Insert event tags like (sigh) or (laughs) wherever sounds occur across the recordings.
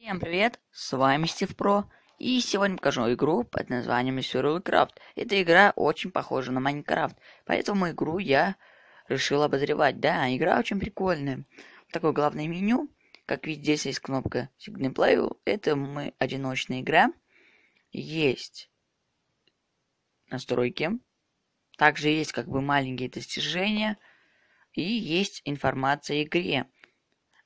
Всем привет, с вами Стив Про, и сегодня покажу игру под названием Survival Craft. Эта игра очень похожа на Майнкрафт, поэтому игру я решил обозревать. Да, игра очень прикольная. Такое главное меню, как видите, здесь есть кнопка Signal Play, это мы одиночная игра. Есть настройки, также есть как бы маленькие достижения, и есть информация о игре.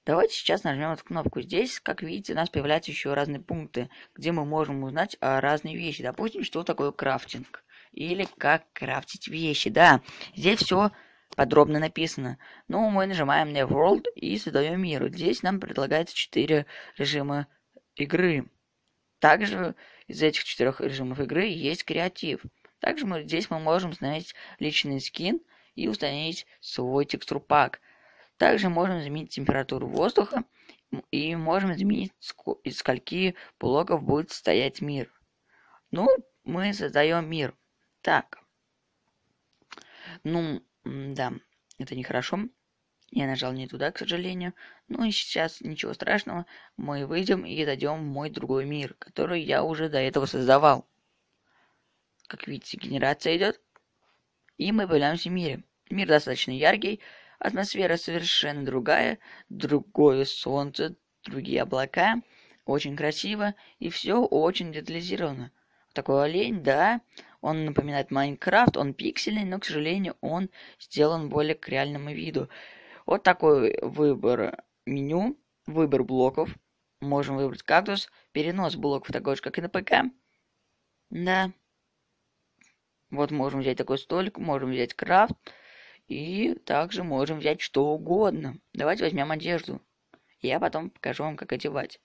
Давайте сейчас нажмем эту кнопку. Здесь, как видите, у нас появляются еще разные пункты, где мы можем узнать о а, разные вещи. Допустим, что такое крафтинг. Или как крафтить вещи. Да, здесь все подробно написано. Ну, мы нажимаем на World и создаем мир. Здесь нам предлагается 4 режима игры. Также из этих четырех режимов игры есть креатив. Также мы, здесь мы можем установить личный скин и установить свой текстурпак. пак также можем изменить температуру воздуха и можем изменить, из скольки блоков будет состоять мир. Ну, мы создаем мир. Так. Ну, да, это нехорошо. Я нажал не туда, к сожалению. Ну и сейчас ничего страшного. Мы выйдем и зайдем в мой другой мир, который я уже до этого создавал. Как видите, генерация идет. И мы появляемся в мире. Мир достаточно яркий, Атмосфера совершенно другая, другое солнце, другие облака. Очень красиво и все очень детализировано. Такой олень, да, он напоминает Майнкрафт, он пиксельный, но, к сожалению, он сделан более к реальному виду. Вот такой выбор меню, выбор блоков. Можем выбрать кактус, перенос блоков такой же, как и на ПК. Да. Вот можем взять такой столик, можем взять крафт. И также можем взять что угодно. Давайте возьмем одежду. Я потом покажу вам, как одевать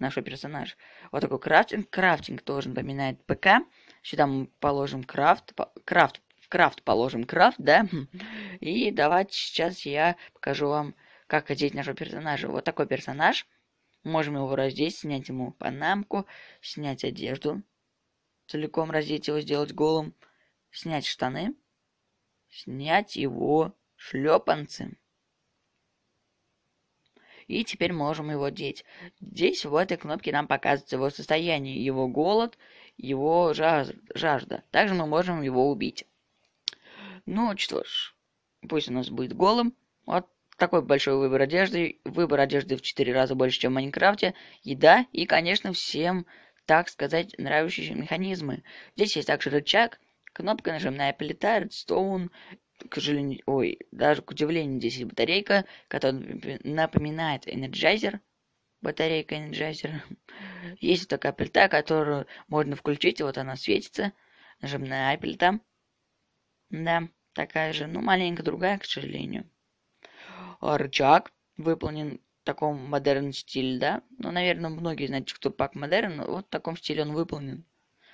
нашего персонажа. Вот такой крафтинг. Крафтинг тоже напоминает ПК. Сюда мы положим крафт. Крафт. В крафт положим крафт, да? (laughs) И давайте сейчас я покажу вам, как одеть нашего персонажа. Вот такой персонаж. Можем его раздеть, снять ему панамку, снять одежду. Целиком раздеть его, сделать голым. Снять штаны снять его шлепанцы. И теперь можем его деть. Здесь в этой кнопке нам показывается его состояние, его голод, его жажда. Также мы можем его убить. Ну что ж, пусть у нас будет голым. Вот такой большой выбор одежды. Выбор одежды в 4 раза больше, чем в Майнкрафте. Еда и, конечно, всем, так сказать, нравящиеся механизмы. Здесь есть также рычаг, Кнопка нажимная плита, редстоун, к сожалению, ой, даже к удивлению, здесь есть батарейка, которая напоминает Energizer. Батарейка Energizer. Есть такая плита, которую можно включить, и вот она светится. Нажимная плита. Да, такая же, но маленько другая, к сожалению. Рычаг выполнен в таком модерн стиле, да? Ну, наверное, многие знают, кто пак модерн, но вот в таком стиле он выполнен.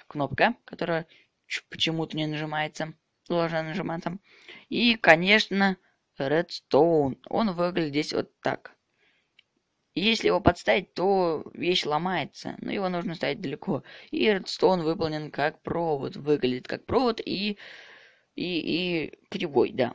Кнопка, которая почему-то не нажимается. должен нажиматься. И, конечно, Redstone. Он выглядит здесь вот так. Если его подставить, то вещь ломается, но его нужно ставить далеко. И Redstone выполнен как провод, выглядит как провод и, и, и кривой, да.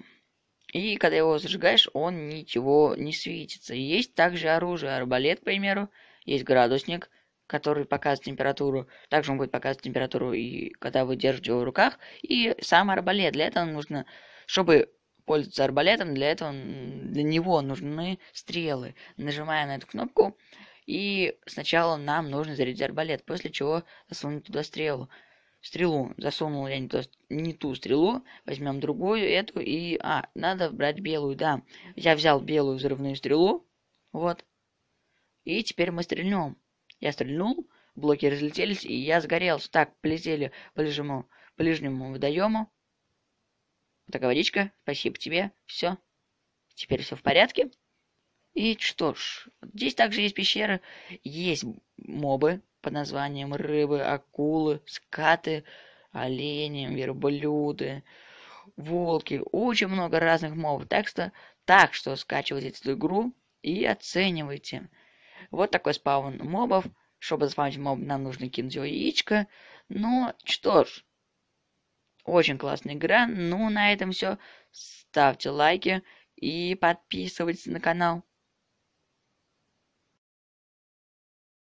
И когда его зажигаешь, он ничего не светится. Есть также оружие, арбалет, к примеру, есть градусник – который показывает температуру. Также он будет показывать температуру, и когда вы держите его в руках. И сам арбалет. Для этого нужно, чтобы пользоваться арбалетом, для этого для него нужны стрелы. Нажимая на эту кнопку, и сначала нам нужно зарядить арбалет, после чего засунуть туда стрелу. Стрелу. Засунул я не, то, не ту стрелу. Возьмем другую, эту. И... А, надо брать белую, да. Я взял белую взрывную стрелу. Вот. И теперь мы стрельнем. Я стрельнул, блоки разлетелись, и я сгорел. Так, полетели по ближнему, ближнему водоему. Вот такая водичка. Спасибо тебе. Все. Теперь все в порядке. И что ж, здесь также есть пещеры, есть мобы под названием рыбы, акулы, скаты, олени, верблюды, волки. Очень много разных мобов. Так что, так что скачивайте эту игру и оценивайте. Вот такой спаун мобов. Чтобы спавнить моб, нам нужно кинуть его яичко. Ну, что ж. Очень классная игра. Ну, на этом все. Ставьте лайки и подписывайтесь на канал.